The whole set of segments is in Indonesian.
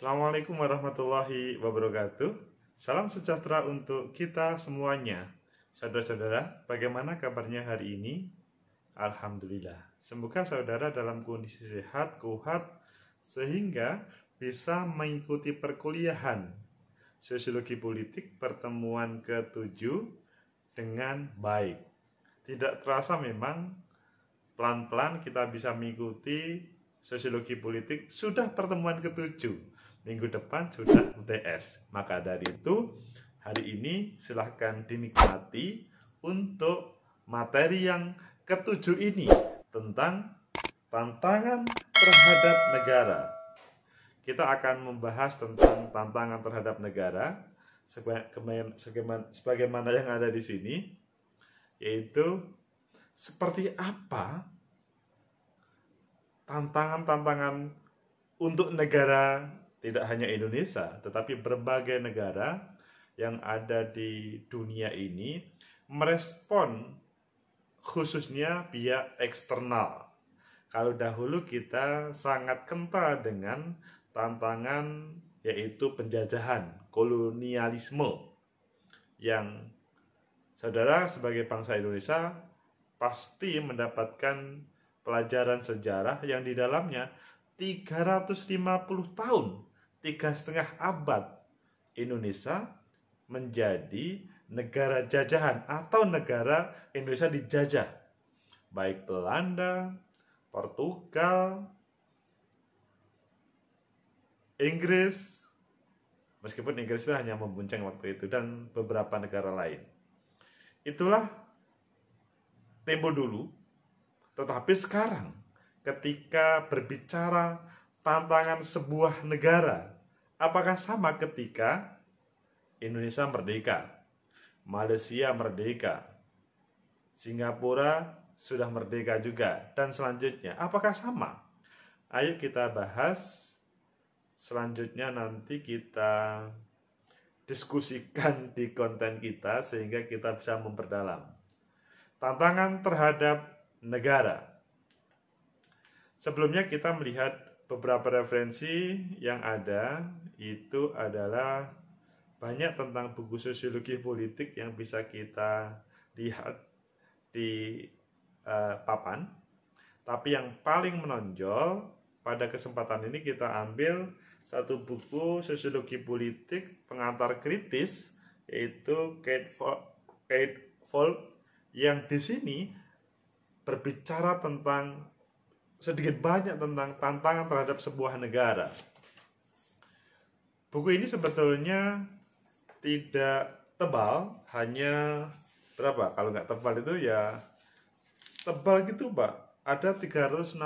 Assalamualaikum warahmatullahi wabarakatuh. Salam sejahtera untuk kita semuanya. Saudara-saudara, bagaimana kabarnya hari ini? Alhamdulillah. Semoga saudara dalam kondisi sehat, kuat, sehingga bisa mengikuti perkuliahan Sosiologi Politik pertemuan ke-7 dengan baik. Tidak terasa memang pelan-pelan kita bisa mengikuti Sosiologi Politik sudah pertemuan ketujuh minggu depan sudah UTS. Maka dari itu, hari ini silahkan dinikmati untuk materi yang ketujuh ini tentang tantangan terhadap negara. Kita akan membahas tentang tantangan terhadap negara sebagaimana yang ada di sini, yaitu seperti apa tantangan-tantangan untuk negara tidak hanya Indonesia, tetapi berbagai negara yang ada di dunia ini merespon khususnya pihak eksternal. Kalau dahulu kita sangat kental dengan tantangan yaitu penjajahan, kolonialisme yang saudara sebagai bangsa Indonesia pasti mendapatkan pelajaran sejarah yang di dalamnya 350 tahun tiga setengah abad Indonesia menjadi negara jajahan atau negara Indonesia dijajah baik Belanda, Portugal, Inggris meskipun Inggris itu hanya membunceng waktu itu dan beberapa negara lain. Itulah tempo dulu. Tetapi sekarang ketika berbicara tantangan sebuah negara Apakah sama ketika Indonesia merdeka, Malaysia merdeka, Singapura sudah merdeka juga, dan selanjutnya apakah sama? Ayo kita bahas. Selanjutnya nanti kita diskusikan di konten kita sehingga kita bisa memperdalam. Tantangan terhadap negara. Sebelumnya kita melihat beberapa referensi yang ada itu adalah banyak tentang buku sosiologi politik yang bisa kita lihat di uh, papan. Tapi yang paling menonjol pada kesempatan ini kita ambil satu buku sosiologi politik pengantar kritis yaitu Kate Volk Kate yang di sini berbicara tentang sedikit banyak tentang tantangan terhadap sebuah negara. Buku ini sebetulnya tidak tebal, hanya berapa? Kalau nggak tebal itu ya tebal gitu, Pak. Ada 364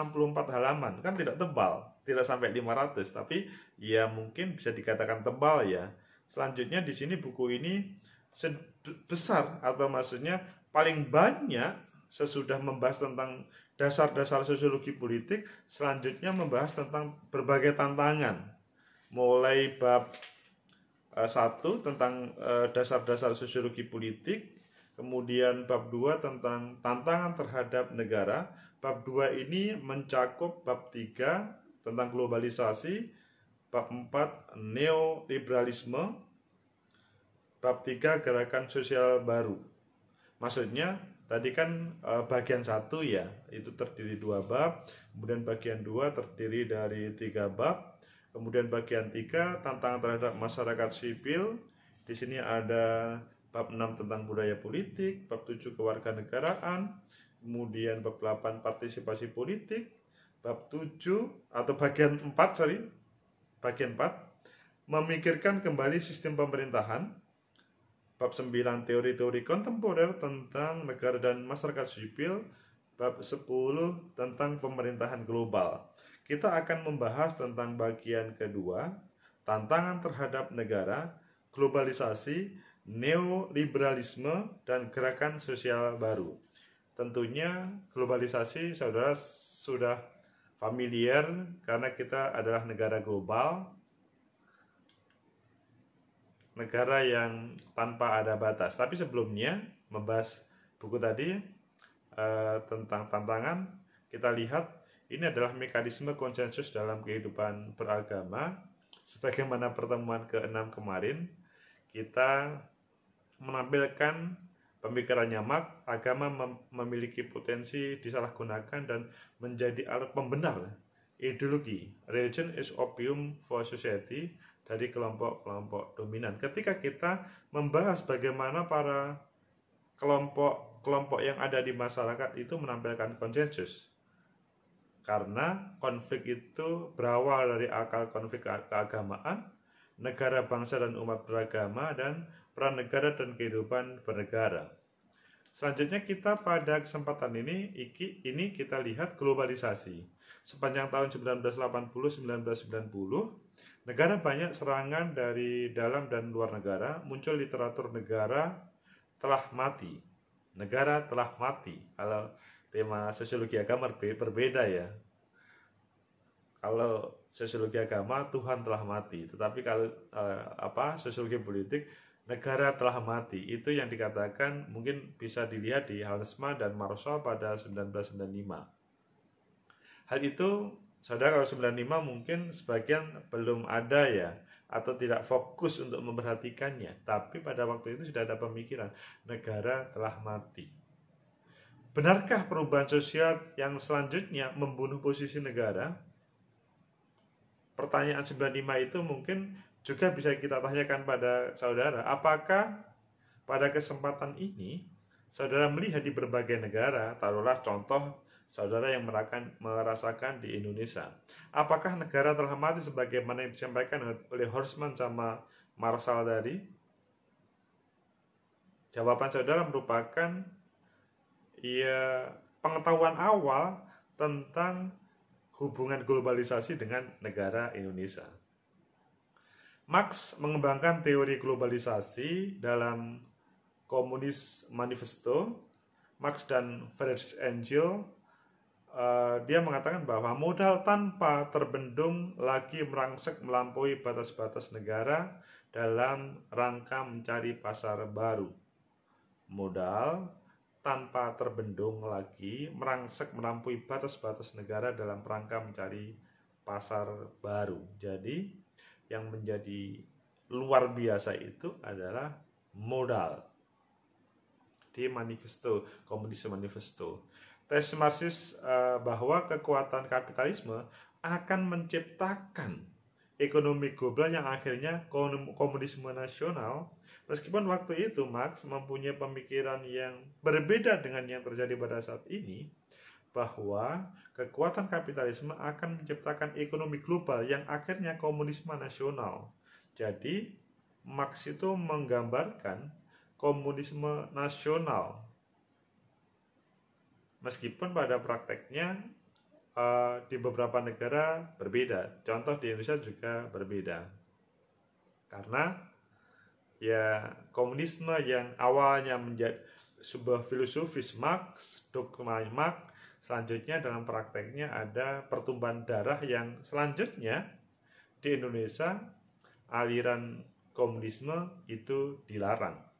halaman, kan tidak tebal, tidak sampai 500, tapi ya mungkin bisa dikatakan tebal ya. Selanjutnya di sini buku ini besar atau maksudnya paling banyak sesudah membahas tentang dasar-dasar sosiologi politik, selanjutnya membahas tentang berbagai tantangan. Mulai bab eh, satu tentang eh, dasar-dasar sosiologi politik, kemudian bab 2 tentang tantangan terhadap negara, bab 2 ini mencakup bab 3 tentang globalisasi, bab 4 neoliberalisme, bab 3 gerakan sosial baru. Maksudnya Tadi kan eh, bagian satu ya, itu terdiri dua bab, kemudian bagian dua terdiri dari tiga bab, kemudian bagian tiga tantangan terhadap masyarakat sipil. Di sini ada bab enam tentang budaya politik, bab tujuh kewarganegaraan, kemudian bab 8 partisipasi politik, bab tujuh atau bagian empat sorry, bagian empat memikirkan kembali sistem pemerintahan, Bab 9 Teori-teori kontemporer tentang negara dan masyarakat sipil, bab 10 tentang pemerintahan global. Kita akan membahas tentang bagian kedua, tantangan terhadap negara, globalisasi, neoliberalisme, dan gerakan sosial baru. Tentunya globalisasi saudara sudah familiar karena kita adalah negara global negara yang tanpa ada batas. Tapi sebelumnya membahas buku tadi eh, tentang tantangan, kita lihat ini adalah mekanisme konsensus dalam kehidupan beragama. Sebagaimana pertemuan keenam kemarin, kita menampilkan pemikirannya Mark, agama mem memiliki potensi disalahgunakan dan menjadi alat pembenar ideologi. Religion is opium for society, dari kelompok-kelompok dominan. Ketika kita membahas bagaimana para kelompok-kelompok yang ada di masyarakat itu menampilkan konsensus. Karena konflik itu berawal dari akal konflik keagamaan, negara bangsa dan umat beragama, dan peran negara dan kehidupan bernegara. Selanjutnya kita pada kesempatan ini, ini kita lihat globalisasi sepanjang tahun 1980-1990, negara banyak serangan dari dalam dan luar negara, muncul literatur negara telah mati. Negara telah mati. Kalau tema sosiologi agama berbeda ya. Kalau sosiologi agama Tuhan telah mati, tetapi kalau eh, apa sosiologi politik negara telah mati. Itu yang dikatakan mungkin bisa dilihat di Halsma dan Marshall pada 1995 Hal itu saudara kalau 95 mungkin sebagian belum ada ya atau tidak fokus untuk memperhatikannya, tapi pada waktu itu sudah ada pemikiran negara telah mati. Benarkah perubahan sosial yang selanjutnya membunuh posisi negara? Pertanyaan 95 itu mungkin juga bisa kita tanyakan pada saudara, apakah pada kesempatan ini saudara melihat di berbagai negara, taruhlah contoh saudara yang merasakan di Indonesia. Apakah negara terhormati sebagaimana yang disampaikan oleh Horseman sama Marsal tadi? Jawaban saudara merupakan ya pengetahuan awal tentang hubungan globalisasi dengan negara Indonesia. Marx mengembangkan teori globalisasi dalam Komunis Manifesto. Marx dan Friedrich Engels Eh, dia mengatakan bahwa modal tanpa terbendung lagi merangsek melampaui batas-batas negara dalam rangka mencari pasar baru. Modal tanpa terbendung lagi merangsek melampaui batas-batas negara dalam rangka mencari pasar baru. Jadi yang menjadi luar biasa itu adalah modal di manifesto, komunis manifesto tes Marxis eh, bahwa kekuatan kapitalisme akan menciptakan ekonomi global yang akhirnya komunisme nasional. Meskipun waktu itu Marx mempunyai pemikiran yang berbeda dengan yang terjadi pada saat ini, bahwa kekuatan kapitalisme akan menciptakan ekonomi global yang akhirnya komunisme nasional. Jadi, Marx itu menggambarkan komunisme nasional Meskipun pada prakteknya uh, di beberapa negara berbeda, contoh di Indonesia juga berbeda. Karena ya komunisme yang awalnya menjadi sebuah filosofis Marx, dogma Marx, selanjutnya dalam prakteknya ada pertumbuhan darah yang selanjutnya di Indonesia aliran komunisme itu dilarang.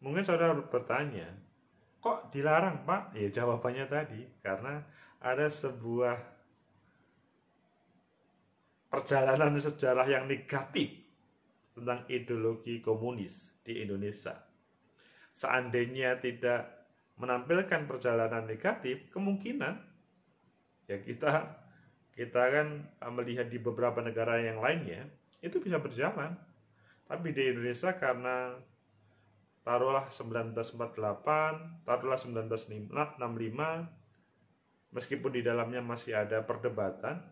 Mungkin saudara bertanya, kok dilarang pak? Ya jawabannya tadi, karena ada sebuah perjalanan sejarah yang negatif tentang ideologi komunis di Indonesia. Seandainya tidak menampilkan perjalanan negatif, kemungkinan ya kita kita kan melihat di beberapa negara yang lainnya itu bisa berjalan. Tapi di Indonesia karena taruhlah 1948, taruhlah 1965, meskipun di dalamnya masih ada perdebatan.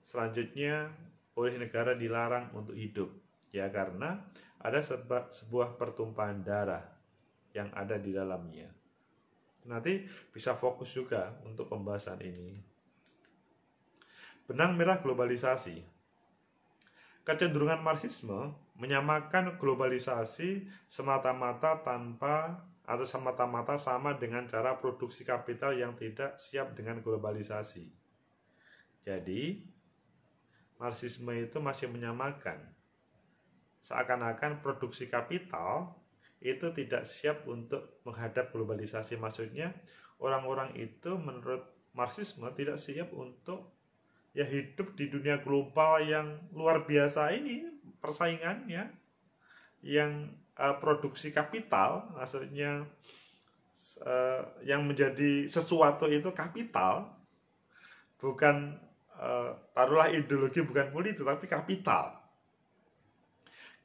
Selanjutnya, oleh negara dilarang untuk hidup, ya karena ada sebuah pertumpahan darah yang ada di dalamnya. Nanti bisa fokus juga untuk pembahasan ini. Benang merah globalisasi. Kecenderungan marxisme menyamakan globalisasi semata-mata tanpa atau semata-mata sama dengan cara produksi kapital yang tidak siap dengan globalisasi. Jadi, Marxisme itu masih menyamakan. Seakan-akan produksi kapital itu tidak siap untuk menghadap globalisasi. Maksudnya, orang-orang itu menurut Marxisme tidak siap untuk ya hidup di dunia global yang luar biasa ini persaingannya yang uh, produksi kapital maksudnya uh, yang menjadi sesuatu itu kapital bukan uh, taruhlah ideologi bukan politik tapi kapital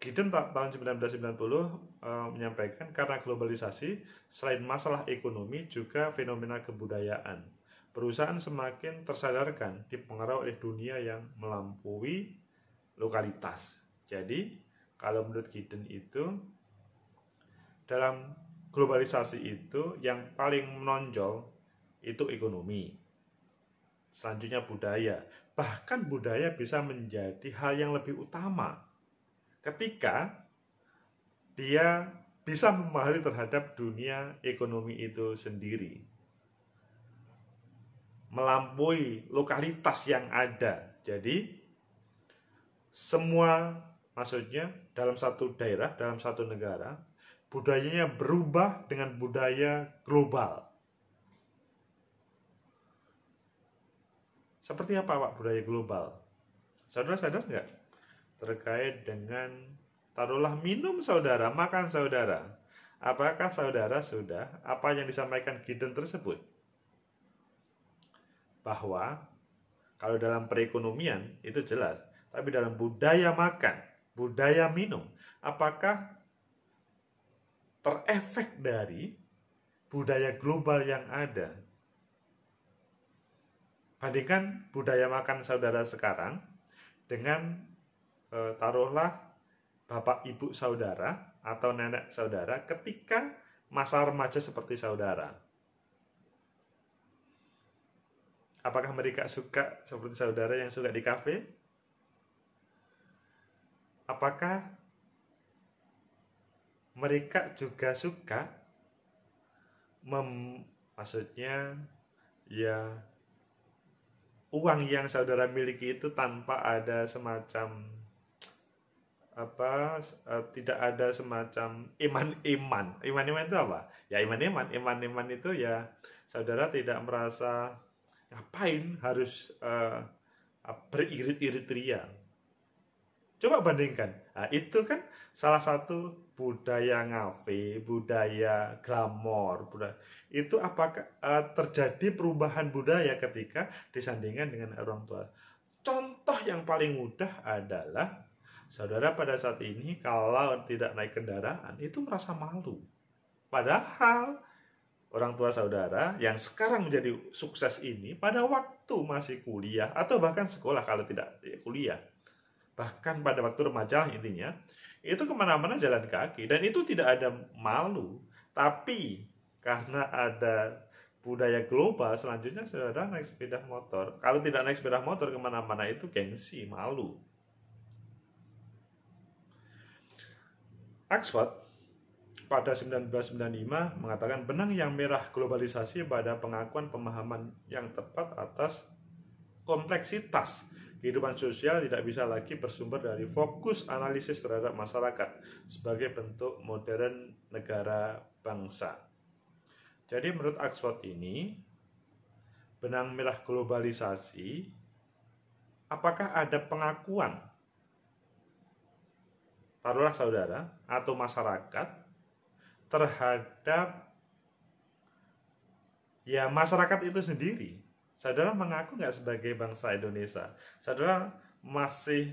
Gideon tahun 1990 uh, menyampaikan karena globalisasi selain masalah ekonomi juga fenomena kebudayaan. Perusahaan semakin tersadarkan dipengaruhi oleh dunia yang melampaui lokalitas. Jadi, kalau menurut Giden itu dalam globalisasi itu yang paling menonjol itu ekonomi. Selanjutnya budaya. Bahkan budaya bisa menjadi hal yang lebih utama ketika dia bisa memahami terhadap dunia ekonomi itu sendiri. Melampaui lokalitas yang ada. Jadi semua Maksudnya dalam satu daerah, dalam satu negara, budayanya berubah dengan budaya global. Seperti apa Pak budaya global? Saudara sadar nggak? Terkait dengan taruhlah minum saudara, makan saudara. Apakah saudara sudah apa yang disampaikan Gideon tersebut? Bahwa kalau dalam perekonomian itu jelas, tapi dalam budaya makan budaya minum apakah terefek dari budaya global yang ada. Bandingkan budaya makan saudara sekarang dengan e, taruhlah bapak ibu saudara atau nenek saudara ketika masa remaja seperti saudara. Apakah mereka suka seperti saudara yang suka di kafe? Apakah mereka juga suka mem maksudnya ya uang yang saudara miliki itu tanpa ada semacam apa e, tidak ada semacam iman iman iman iman itu apa ya iman iman iman iman itu ya saudara tidak merasa ngapain harus uh, beririt-irit ria Coba bandingkan. Nah, itu kan salah satu budaya ngafe, budaya glamor, budaya itu apakah uh, terjadi perubahan budaya ketika disandingkan dengan orang tua? Contoh yang paling mudah adalah saudara pada saat ini kalau tidak naik kendaraan itu merasa malu. Padahal orang tua saudara yang sekarang menjadi sukses ini pada waktu masih kuliah atau bahkan sekolah kalau tidak ya, kuliah bahkan pada waktu remaja intinya itu kemana-mana jalan kaki dan itu tidak ada malu tapi karena ada budaya global selanjutnya saudara naik sepeda motor kalau tidak naik sepeda motor kemana-mana itu gengsi malu Oxford pada 1995 mengatakan benang yang merah globalisasi pada pengakuan pemahaman yang tepat atas kompleksitas Kehidupan sosial tidak bisa lagi bersumber dari fokus analisis terhadap masyarakat sebagai bentuk modern negara bangsa. Jadi menurut Oxford ini, benang merah globalisasi, apakah ada pengakuan taruhlah saudara atau masyarakat terhadap ya masyarakat itu sendiri Saudara mengaku nggak sebagai bangsa Indonesia? Saudara masih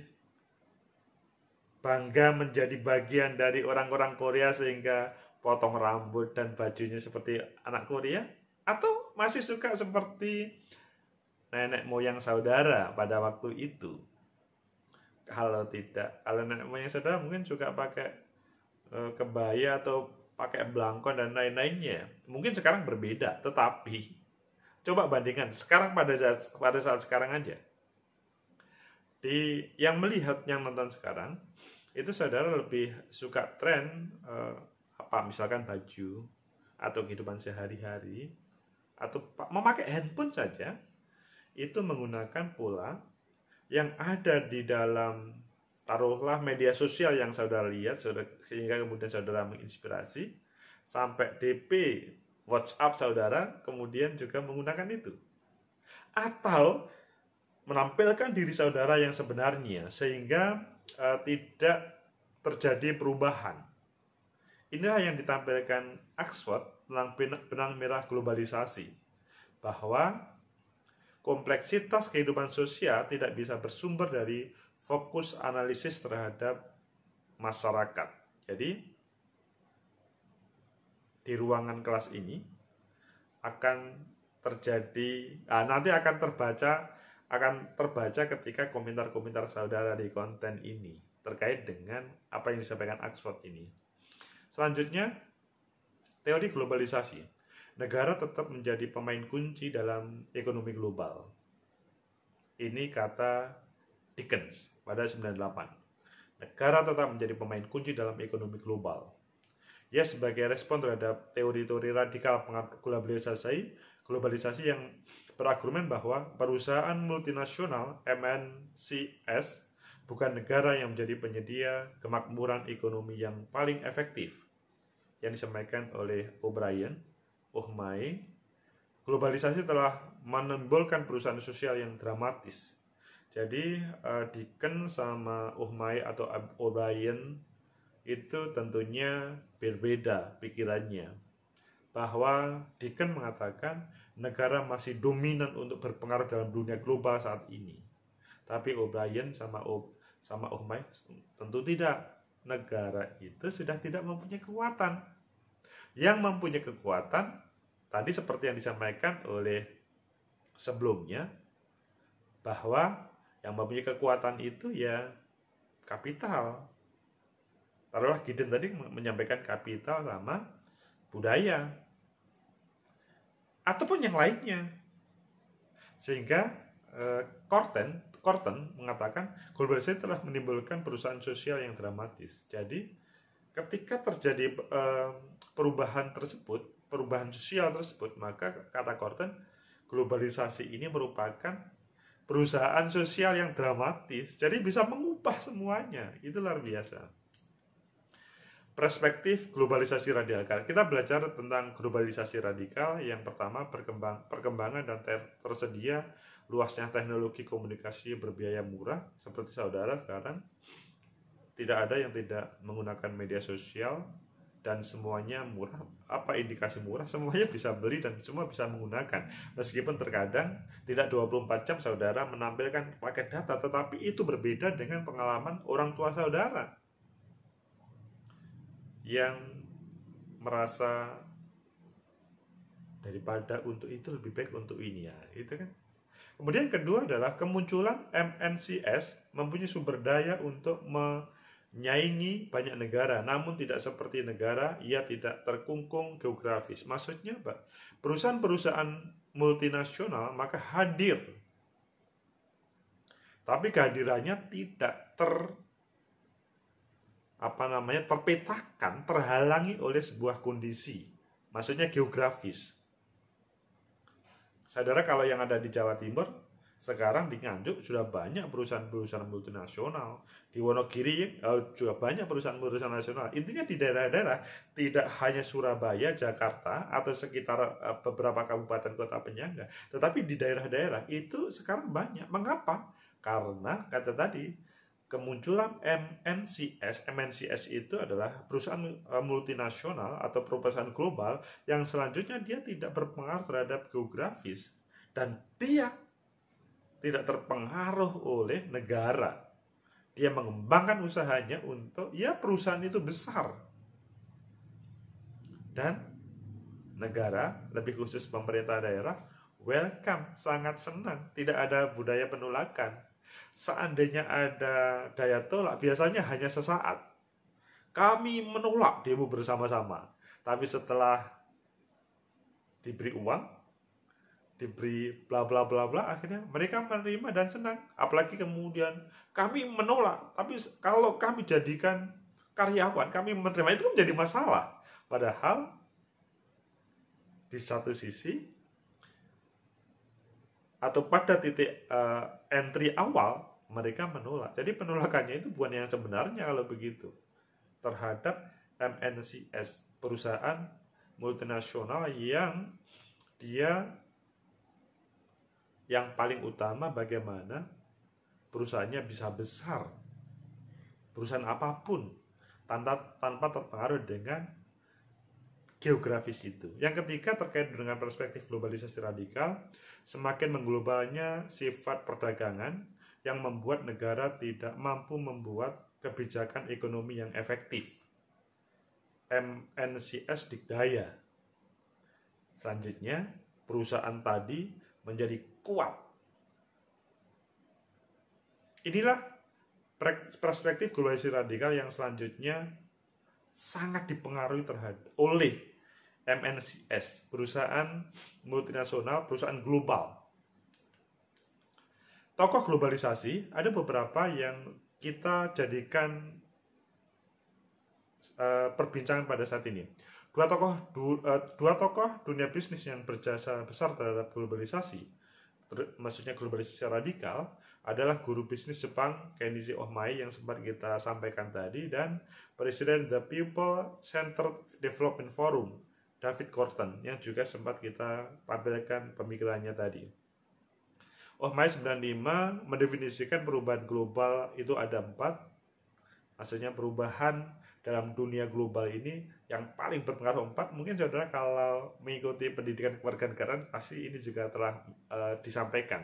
bangga menjadi bagian dari orang-orang Korea sehingga potong rambut dan bajunya seperti anak Korea? Atau masih suka seperti nenek moyang saudara pada waktu itu? Kalau tidak, kalau nenek moyang saudara mungkin suka pakai eh, kebaya atau pakai belangkon dan lain-lainnya. Mungkin sekarang berbeda, tetapi Coba bandingkan sekarang pada saat, pada saat sekarang aja. Di yang melihat yang nonton sekarang itu saudara lebih suka tren eh, apa misalkan baju atau kehidupan sehari-hari atau memakai handphone saja itu menggunakan pola yang ada di dalam taruhlah media sosial yang saudara lihat saudara, sehingga kemudian saudara menginspirasi sampai DP WhatsApp saudara, kemudian juga menggunakan itu. Atau menampilkan diri saudara yang sebenarnya sehingga uh, tidak terjadi perubahan. Inilah yang ditampilkan Oxford tentang benang merah globalisasi bahwa kompleksitas kehidupan sosial tidak bisa bersumber dari fokus analisis terhadap masyarakat. Jadi di ruangan kelas ini akan terjadi nah, nanti akan terbaca akan terbaca ketika komentar-komentar saudara di konten ini terkait dengan apa yang disampaikan Oxford ini. Selanjutnya, teori globalisasi. Negara tetap menjadi pemain kunci dalam ekonomi global. Ini kata Dickens pada 98. Negara tetap menjadi pemain kunci dalam ekonomi global ya sebagai respon terhadap teori-teori radikal globalisasi globalisasi yang berargumen bahwa perusahaan multinasional MNCs bukan negara yang menjadi penyedia kemakmuran ekonomi yang paling efektif yang disampaikan oleh O'Brien, Ohmai, globalisasi telah menimbulkan perusahaan sosial yang dramatis. Jadi uh, eh, Diken sama Ohmai atau O'Brien itu tentunya berbeda pikirannya. Bahwa Deacon mengatakan negara masih dominan untuk berpengaruh dalam dunia global saat ini. Tapi O'Brien sama o, sama Oh My tentu tidak. Negara itu sudah tidak mempunyai kekuatan. Yang mempunyai kekuatan tadi seperti yang disampaikan oleh sebelumnya bahwa yang mempunyai kekuatan itu ya kapital taruhlah Gideon tadi menyampaikan kapital sama budaya ataupun yang lainnya sehingga eh, Korten Corten mengatakan globalisasi telah menimbulkan perusahaan sosial yang dramatis jadi ketika terjadi eh, perubahan tersebut perubahan sosial tersebut maka kata Korten globalisasi ini merupakan perusahaan sosial yang dramatis jadi bisa mengubah semuanya itu luar biasa perspektif globalisasi radikal. Kita belajar tentang globalisasi radikal yang pertama perkembang, perkembangan dan ter, tersedia luasnya teknologi komunikasi berbiaya murah seperti saudara sekarang tidak ada yang tidak menggunakan media sosial dan semuanya murah. Apa indikasi murah? Semuanya bisa beli dan semua bisa menggunakan. Meskipun terkadang tidak 24 jam saudara menampilkan paket data, tetapi itu berbeda dengan pengalaman orang tua saudara yang merasa daripada untuk itu lebih baik untuk ini ya itu kan kemudian kedua adalah kemunculan MNCS mempunyai sumber daya untuk menyaingi banyak negara namun tidak seperti negara ia tidak terkungkung geografis maksudnya apa perusahaan-perusahaan multinasional maka hadir tapi kehadirannya tidak ter apa namanya terpetakan, terhalangi oleh sebuah kondisi, maksudnya geografis. Saudara kalau yang ada di Jawa Timur, sekarang di Nganjuk sudah banyak perusahaan-perusahaan multinasional, di Wonogiri eh, juga banyak perusahaan-perusahaan nasional. Intinya di daerah-daerah tidak hanya Surabaya, Jakarta atau sekitar eh, beberapa kabupaten kota penyangga, tetapi di daerah-daerah itu sekarang banyak. Mengapa? Karena kata tadi kemunculan MNCS, MNCS itu adalah perusahaan eh, multinasional atau perusahaan global yang selanjutnya dia tidak berpengaruh terhadap geografis dan dia tidak terpengaruh oleh negara. Dia mengembangkan usahanya untuk ya perusahaan itu besar. Dan negara, lebih khusus pemerintah daerah, welcome, sangat senang, tidak ada budaya penolakan seandainya ada daya tolak, biasanya hanya sesaat. Kami menolak demo bersama-sama. Tapi setelah diberi uang, diberi bla bla bla bla, akhirnya mereka menerima dan senang. Apalagi kemudian kami menolak, tapi kalau kami jadikan karyawan, kami menerima itu kan menjadi masalah. Padahal di satu sisi atau pada titik uh, entry awal mereka menolak. Jadi penolakannya itu bukan yang sebenarnya kalau begitu terhadap MNCS perusahaan multinasional yang dia yang paling utama bagaimana perusahaannya bisa besar perusahaan apapun tanpa tanpa terpengaruh dengan geografis itu. Yang ketiga terkait dengan perspektif globalisasi radikal, semakin mengglobalnya sifat perdagangan yang membuat negara tidak mampu membuat kebijakan ekonomi yang efektif. MNCS Dikdaya. Selanjutnya, perusahaan tadi menjadi kuat. Inilah perspektif globalisasi radikal yang selanjutnya sangat dipengaruhi terhadap oleh MNCs, perusahaan multinasional, perusahaan global. Tokoh globalisasi ada beberapa yang kita jadikan uh, perbincangan pada saat ini. Dua tokoh du, uh, dua tokoh dunia bisnis yang berjasa besar terhadap globalisasi, ter, maksudnya globalisasi radikal, adalah guru bisnis Jepang Kenichi Ohmai yang sempat kita sampaikan tadi dan Presiden The People Centered Development Forum David Corton yang juga sempat kita tampilkan pemikirannya tadi. Ohmai 95 mendefinisikan perubahan global itu ada empat. Maksudnya perubahan dalam dunia global ini yang paling berpengaruh empat mungkin saudara kalau mengikuti pendidikan kewarganegaraan pasti ini juga telah uh, disampaikan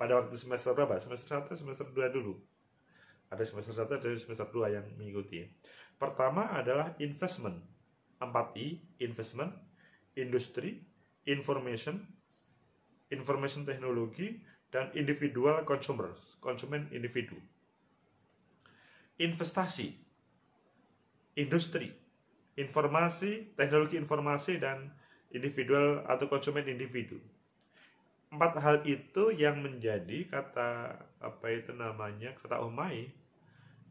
pada waktu semester berapa semester satu, semester dua dulu ada semester satu dan semester dua yang mengikuti pertama adalah investment 4I, investment, industri, information, information teknologi, dan individual consumers, konsumen individu. Investasi, industri, informasi, teknologi informasi, dan individual atau konsumen individu. Empat hal itu yang menjadi kata apa itu namanya kata omai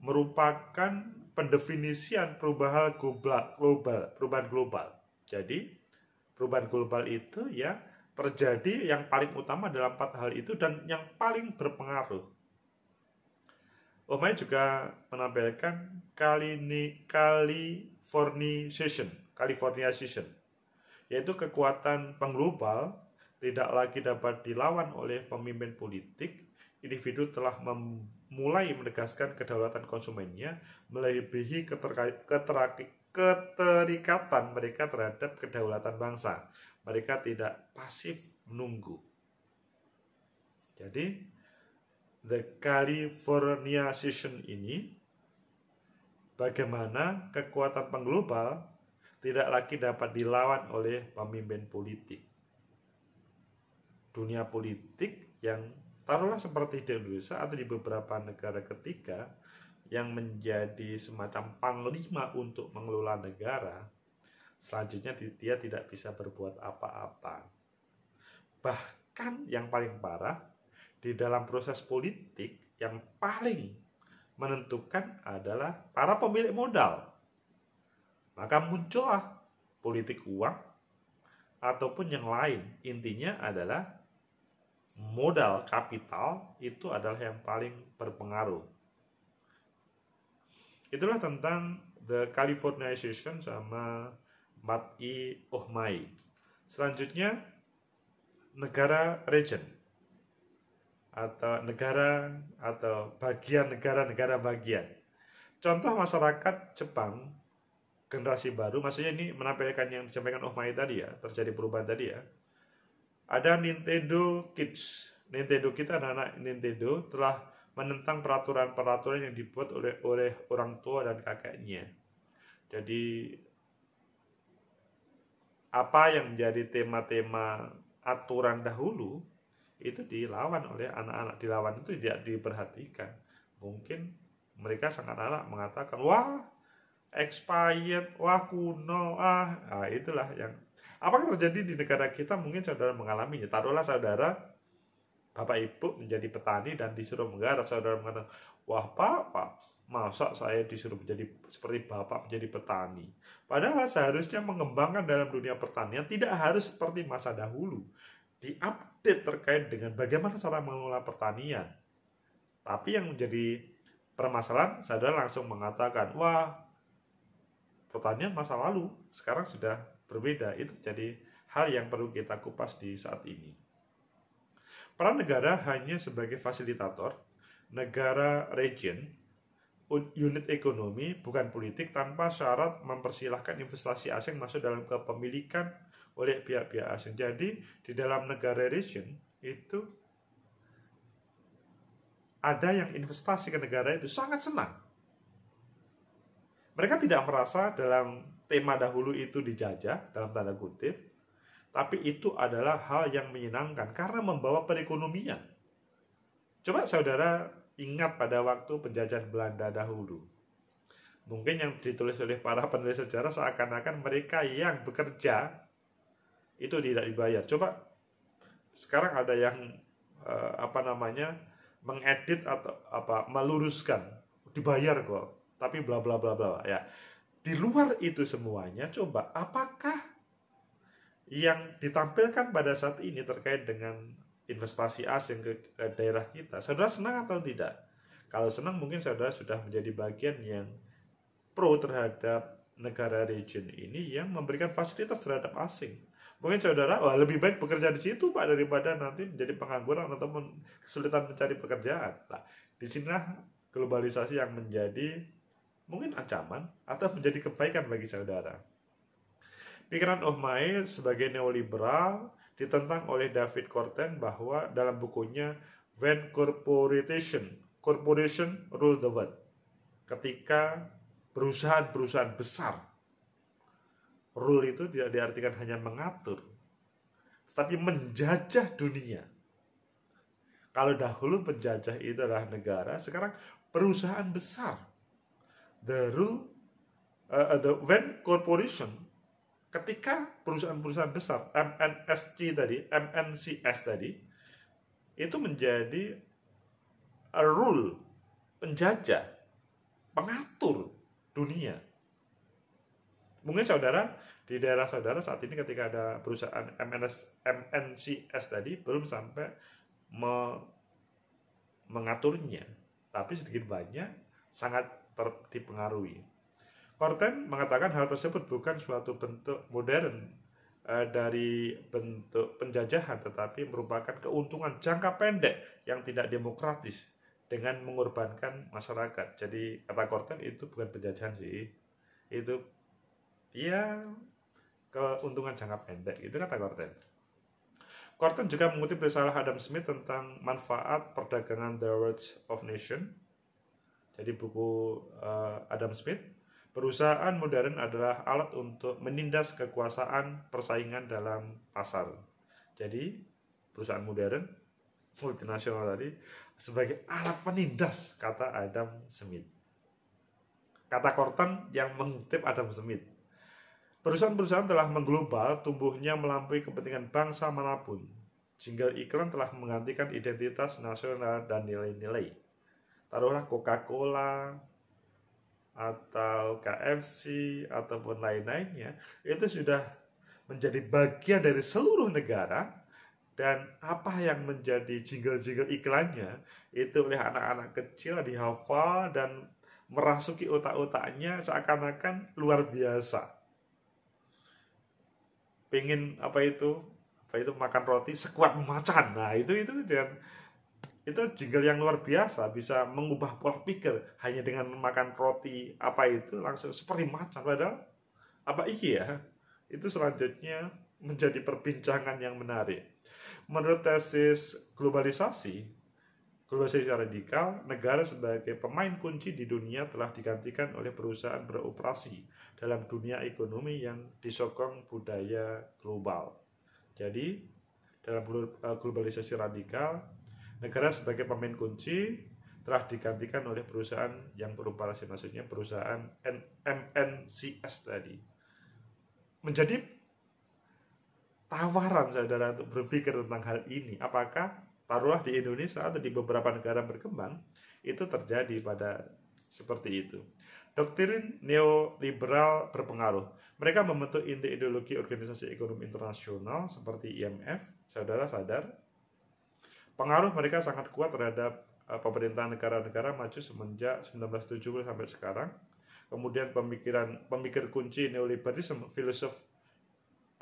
merupakan pendefinisian perubahan global, perubahan global. Jadi perubahan global itu ya terjadi yang paling utama dalam empat hal itu dan yang paling berpengaruh. Omai juga menampilkan Kalini, California Californiation, yaitu kekuatan pengglobal tidak lagi dapat dilawan oleh pemimpin politik, individu telah mulai menegaskan kedaulatan konsumennya melebihi keterikatan mereka terhadap kedaulatan bangsa. Mereka tidak pasif menunggu. Jadi, the California Session ini bagaimana kekuatan pengglobal tidak lagi dapat dilawan oleh pemimpin politik. Dunia politik yang taruhlah seperti di Indonesia atau di beberapa negara ketiga yang menjadi semacam panglima untuk mengelola negara, selanjutnya dia tidak bisa berbuat apa-apa. Bahkan yang paling parah, di dalam proses politik yang paling menentukan adalah para pemilik modal. Maka muncullah politik uang ataupun yang lain. Intinya adalah modal kapital itu adalah yang paling berpengaruh. Itulah tentang The Californication sama I Ohmai. Selanjutnya, negara region atau negara atau bagian negara-negara bagian. Contoh masyarakat Jepang generasi baru, maksudnya ini menampilkan yang disampaikan Ohmai tadi ya, terjadi perubahan tadi ya ada Nintendo Kids. Nintendo kita anak-anak Nintendo telah menentang peraturan-peraturan yang dibuat oleh oleh orang tua dan kakeknya. Jadi apa yang menjadi tema-tema aturan dahulu itu dilawan oleh anak-anak dilawan itu tidak diperhatikan. Mungkin mereka sangat anak-anak mengatakan wah expired, wah kuno, ah, nah, itulah yang apa yang terjadi di negara kita mungkin saudara mengalaminya? Taruhlah saudara Bapak Ibu menjadi petani dan disuruh menggarap. Saudara mengatakan, wah Pak, Pak, masa saya disuruh menjadi seperti Bapak menjadi petani? Padahal seharusnya mengembangkan dalam dunia pertanian tidak harus seperti masa dahulu. Diupdate terkait dengan bagaimana cara mengelola pertanian. Tapi yang menjadi permasalahan, saudara langsung mengatakan, wah, pertanian masa lalu, sekarang sudah berbeda itu jadi hal yang perlu kita kupas di saat ini. Peran negara hanya sebagai fasilitator, negara region, unit ekonomi, bukan politik tanpa syarat mempersilahkan investasi asing masuk dalam kepemilikan oleh pihak-pihak asing. Jadi di dalam negara region itu ada yang investasi ke negara itu sangat senang. Mereka tidak merasa dalam tema dahulu itu dijajah dalam tanda kutip, tapi itu adalah hal yang menyenangkan karena membawa perekonomian. Coba saudara ingat pada waktu penjajahan Belanda dahulu. Mungkin yang ditulis oleh para penulis sejarah seakan-akan mereka yang bekerja itu tidak dibayar. Coba sekarang ada yang eh, apa namanya mengedit atau apa meluruskan dibayar kok, tapi bla bla bla bla ya di luar itu semuanya, coba apakah yang ditampilkan pada saat ini terkait dengan investasi asing ke, daerah kita, saudara senang atau tidak? Kalau senang mungkin saudara sudah menjadi bagian yang pro terhadap negara region ini yang memberikan fasilitas terhadap asing. Mungkin saudara, wah lebih baik bekerja di situ pak daripada nanti menjadi pengangguran atau kesulitan mencari pekerjaan. Nah, di sini globalisasi yang menjadi mungkin ancaman, atau menjadi kebaikan bagi saudara. Pikiran Ohmai sebagai neoliberal ditentang oleh David Corten bahwa dalam bukunya When Corporation, Corporation Rule the World, ketika perusahaan-perusahaan besar rule itu tidak diartikan hanya mengatur, tetapi menjajah dunia. Kalau dahulu penjajah itu adalah negara, sekarang perusahaan besar the rule uh, uh, the when corporation ketika perusahaan-perusahaan besar MNSC tadi MNCS tadi itu menjadi a rule penjajah pengatur dunia mungkin saudara di daerah saudara saat ini ketika ada perusahaan MNS, MNCS tadi belum sampai me, mengaturnya tapi sedikit banyak sangat ter, dipengaruhi. Korten mengatakan hal tersebut bukan suatu bentuk modern eh, dari bentuk penjajahan, tetapi merupakan keuntungan jangka pendek yang tidak demokratis dengan mengorbankan masyarakat. Jadi kata Korten itu bukan penjajahan sih, itu ya keuntungan jangka pendek itu kata Korten. Korten juga mengutip risalah Adam Smith tentang manfaat perdagangan The Words of Nation jadi buku uh, Adam Smith, perusahaan modern adalah alat untuk menindas kekuasaan persaingan dalam pasar. Jadi perusahaan modern multinasional tadi sebagai alat penindas kata Adam Smith. Kata Korten yang mengutip Adam Smith. Perusahaan-perusahaan telah mengglobal, tumbuhnya melampaui kepentingan bangsa manapun. Jingle iklan telah menggantikan identitas nasional dan nilai-nilai taruhlah Coca-Cola atau KFC ataupun lain-lainnya itu sudah menjadi bagian dari seluruh negara dan apa yang menjadi jingle-jingle iklannya itu oleh anak-anak kecil dihafal dan merasuki otak-otaknya seakan-akan luar biasa. Pengen apa itu? Apa itu makan roti sekuat macan. Nah, itu itu dan itu jingle yang luar biasa bisa mengubah pola pikir hanya dengan makan roti apa itu langsung seperti macan padahal apa iki ya itu selanjutnya menjadi perbincangan yang menarik menurut tesis globalisasi globalisasi radikal negara sebagai pemain kunci di dunia telah digantikan oleh perusahaan beroperasi dalam dunia ekonomi yang disokong budaya global jadi dalam eh, globalisasi radikal Negara sebagai pemain kunci telah digantikan oleh perusahaan yang beroperasi, maksudnya perusahaan MNCS tadi. Menjadi tawaran saudara untuk berpikir tentang hal ini. Apakah taruhlah di Indonesia atau di beberapa negara berkembang itu terjadi pada seperti itu. Doktrin neoliberal berpengaruh. Mereka membentuk inti ideologi organisasi ekonomi internasional seperti IMF, saudara sadar, pengaruh mereka sangat kuat terhadap eh, pemerintahan negara-negara maju semenjak 1970 sampai sekarang. Kemudian pemikiran pemikir kunci neoliberalisme filosof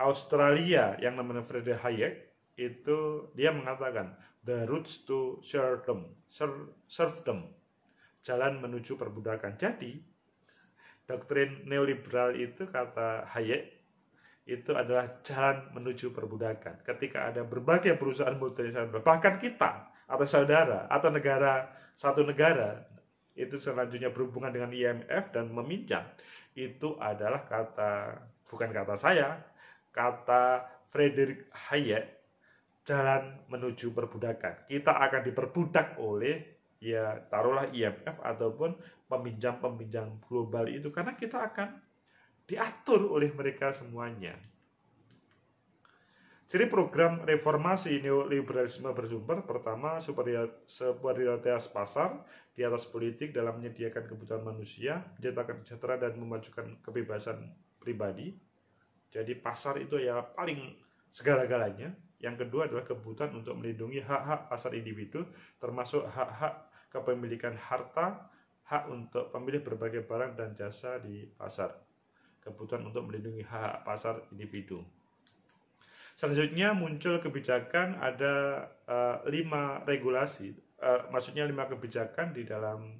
Australia yang namanya Friedrich Hayek itu dia mengatakan the roots to serfdom, serfdom, jalan menuju perbudakan. Jadi doktrin neoliberal itu kata Hayek itu adalah jalan menuju perbudakan. Ketika ada berbagai perusahaan multinasional, bahkan kita atau saudara atau negara satu negara itu selanjutnya berhubungan dengan IMF dan meminjam itu adalah kata bukan kata saya kata Frederick Hayek jalan menuju perbudakan kita akan diperbudak oleh ya taruhlah IMF ataupun peminjam-peminjam global itu karena kita akan diatur oleh mereka semuanya. Ciri program reformasi neoliberalisme bersumber pertama superioritas pasar di atas politik dalam menyediakan kebutuhan manusia, menciptakan sejahtera dan memajukan kebebasan pribadi. Jadi pasar itu ya paling segala-galanya. Yang kedua adalah kebutuhan untuk melindungi hak-hak pasar individu termasuk hak-hak kepemilikan harta, hak untuk pemilih berbagai barang dan jasa di pasar kebutuhan untuk melindungi hak pasar individu. Selanjutnya muncul kebijakan ada uh, lima regulasi, uh, maksudnya lima kebijakan di dalam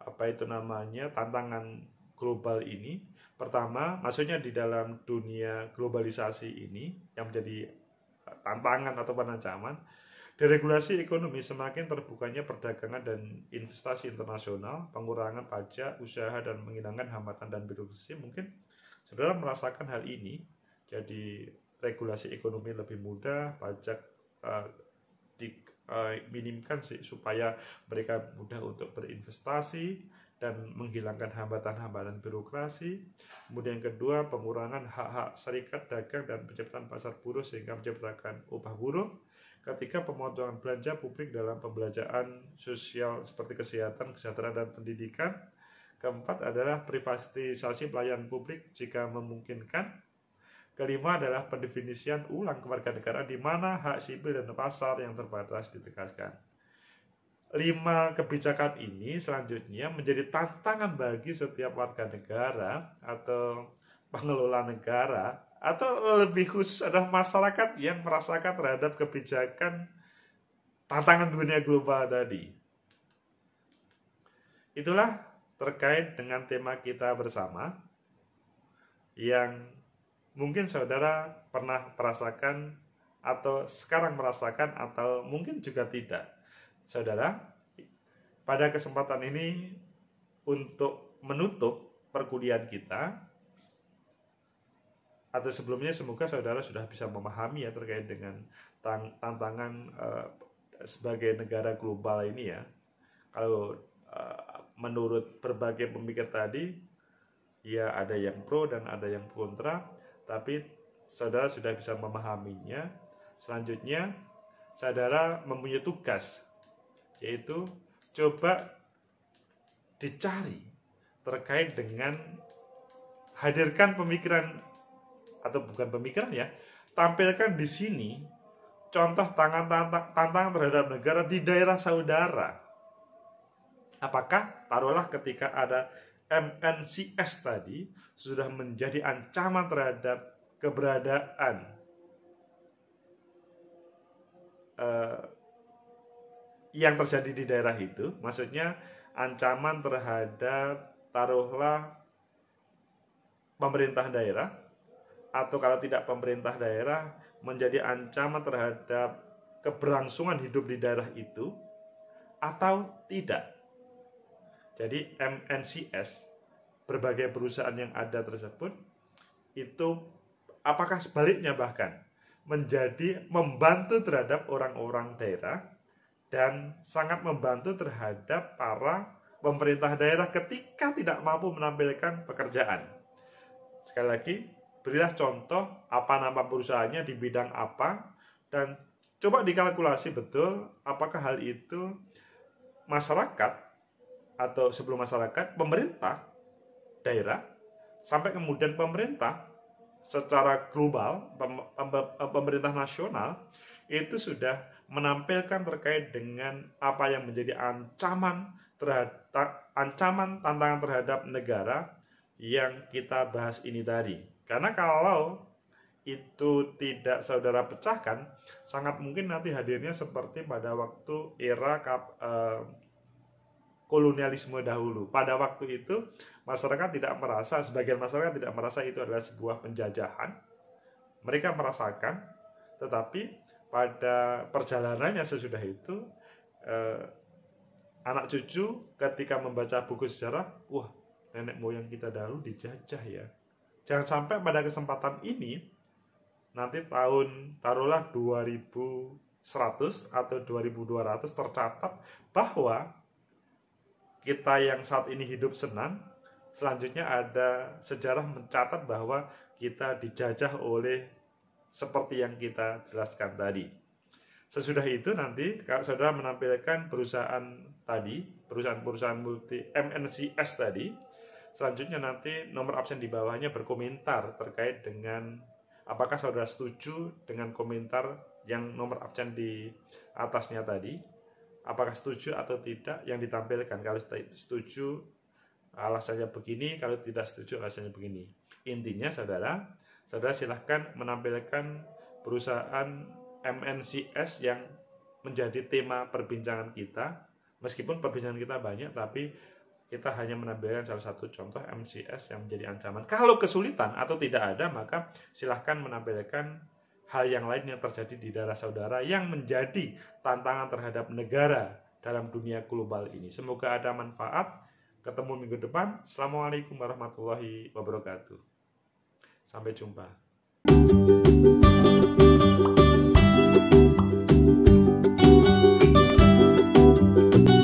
apa itu namanya tantangan global ini. Pertama, maksudnya di dalam dunia globalisasi ini yang menjadi eh, tantangan atau penancaman, deregulasi ekonomi semakin terbukanya perdagangan dan investasi internasional, pengurangan pajak, usaha dan menghilangkan hambatan dan birokrasi mungkin Saudara merasakan hal ini, jadi regulasi ekonomi lebih mudah, pajak uh, eh, diminimkan eh, uh, sih supaya mereka mudah untuk berinvestasi dan menghilangkan hambatan-hambatan birokrasi. Kemudian kedua, pengurangan hak-hak serikat dagang dan penciptaan pasar buruh sehingga menciptakan upah buruh. Ketiga, pemotongan belanja publik dalam pembelajaran sosial seperti kesehatan, kesejahteraan, dan pendidikan Keempat adalah privatisasi pelayanan publik jika memungkinkan. Kelima adalah pendefinisian ulang kewarganegaraan di mana hak sipil dan pasar yang terbatas ditegaskan. Lima kebijakan ini selanjutnya menjadi tantangan bagi setiap warga negara atau pengelola negara atau lebih khusus adalah masyarakat yang merasakan terhadap kebijakan tantangan dunia global tadi. Itulah terkait dengan tema kita bersama yang mungkin saudara pernah merasakan atau sekarang merasakan atau mungkin juga tidak. Saudara, pada kesempatan ini untuk menutup perkuliahan kita atau sebelumnya semoga saudara sudah bisa memahami ya terkait dengan tantangan eh, sebagai negara global ini ya. Kalau eh, menurut berbagai pemikir tadi, ya ada yang pro dan ada yang kontra, tapi saudara sudah bisa memahaminya. Selanjutnya, saudara mempunyai tugas, yaitu coba dicari terkait dengan hadirkan pemikiran atau bukan pemikiran ya, tampilkan di sini contoh tantangan terhadap negara di daerah saudara Apakah taruhlah ketika ada MNCS tadi sudah menjadi ancaman terhadap keberadaan uh, yang terjadi di daerah itu, maksudnya ancaman terhadap taruhlah pemerintah daerah atau kalau tidak pemerintah daerah menjadi ancaman terhadap keberlangsungan hidup di daerah itu atau tidak. Jadi MNCS berbagai perusahaan yang ada tersebut itu apakah sebaliknya bahkan menjadi membantu terhadap orang-orang daerah dan sangat membantu terhadap para pemerintah daerah ketika tidak mampu menampilkan pekerjaan. Sekali lagi, berilah contoh apa nama perusahaannya di bidang apa dan coba dikalkulasi betul apakah hal itu masyarakat atau sebelum masyarakat, pemerintah daerah sampai kemudian pemerintah secara global, eh, pemerintah nasional itu sudah menampilkan terkait dengan apa yang menjadi ancaman terhadap ancaman tantangan terhadap negara yang kita bahas ini tadi. Karena kalau itu tidak saudara pecahkan, sangat mungkin nanti hadirnya seperti pada waktu era eh, kolonialisme dahulu. Pada waktu itu, masyarakat tidak merasa, sebagian masyarakat tidak merasa itu adalah sebuah penjajahan. Mereka merasakan, tetapi pada perjalanannya sesudah itu, eh, anak cucu ketika membaca buku sejarah, wah nenek moyang kita dahulu dijajah ya. Jangan sampai pada kesempatan ini, nanti tahun taruhlah 2100 atau 2200 tercatat bahwa kita yang saat ini hidup senang. Selanjutnya ada sejarah mencatat bahwa kita dijajah oleh seperti yang kita jelaskan tadi. Sesudah itu nanti kalau saudara menampilkan perusahaan tadi, perusahaan-perusahaan multi MNCS tadi, selanjutnya nanti nomor absen di bawahnya berkomentar terkait dengan apakah saudara setuju dengan komentar yang nomor absen di atasnya tadi apakah setuju atau tidak yang ditampilkan kalau setuju alasannya begini kalau tidak setuju alasannya begini intinya saudara saudara silahkan menampilkan perusahaan MNCS yang menjadi tema perbincangan kita meskipun perbincangan kita banyak tapi kita hanya menampilkan salah satu contoh MCS yang menjadi ancaman. Kalau kesulitan atau tidak ada, maka silahkan menampilkan hal yang lain yang terjadi di daerah saudara yang menjadi tantangan terhadap negara dalam dunia global ini. Semoga ada manfaat. Ketemu minggu depan. Assalamualaikum warahmatullahi wabarakatuh. Sampai jumpa.